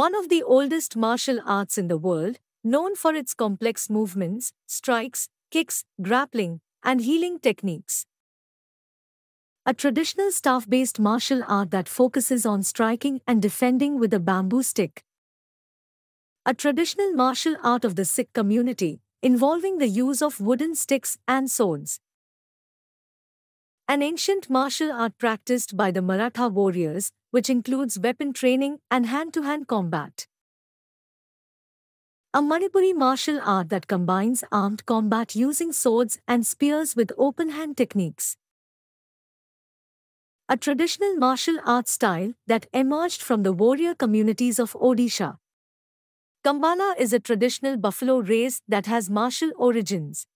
One of the oldest martial arts in the world, known for its complex movements, strikes, kicks, grappling, and healing techniques. A traditional staff based martial art that focuses on striking and defending with a bamboo stick. A traditional martial art of the Sikh community, involving the use of wooden sticks and swords. An ancient martial art practiced by the Maratha warriors, which includes weapon training and hand to hand combat. A Manipuri martial art that combines armed combat using swords and spears with open hand techniques. A traditional martial art style that emerged from the warrior communities of Odisha. Kambala is a traditional buffalo race that has martial origins.